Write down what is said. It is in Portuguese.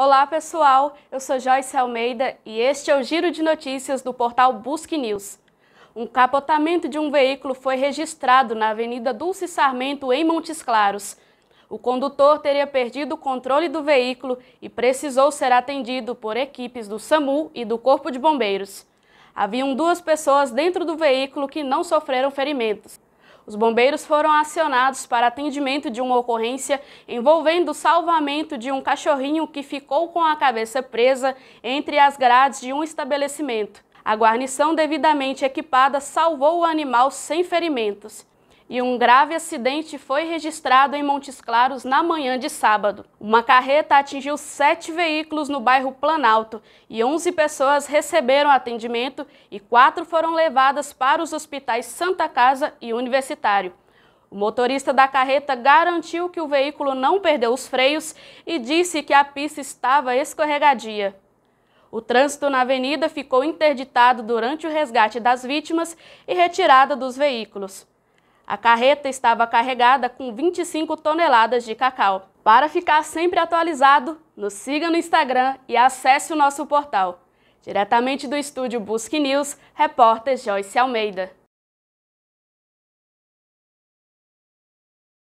Olá, pessoal. Eu sou Joyce Almeida e este é o giro de notícias do portal Busque News. Um capotamento de um veículo foi registrado na Avenida Dulce Sarmento, em Montes Claros. O condutor teria perdido o controle do veículo e precisou ser atendido por equipes do SAMU e do Corpo de Bombeiros. Haviam duas pessoas dentro do veículo que não sofreram ferimentos. Os bombeiros foram acionados para atendimento de uma ocorrência envolvendo o salvamento de um cachorrinho que ficou com a cabeça presa entre as grades de um estabelecimento. A guarnição devidamente equipada salvou o animal sem ferimentos e um grave acidente foi registrado em Montes Claros na manhã de sábado. Uma carreta atingiu sete veículos no bairro Planalto e 11 pessoas receberam atendimento e quatro foram levadas para os hospitais Santa Casa e Universitário. O motorista da carreta garantiu que o veículo não perdeu os freios e disse que a pista estava escorregadia. O trânsito na avenida ficou interditado durante o resgate das vítimas e retirada dos veículos. A carreta estava carregada com 25 toneladas de cacau. Para ficar sempre atualizado, nos siga no Instagram e acesse o nosso portal. Diretamente do estúdio Busque News, repórter Joyce Almeida.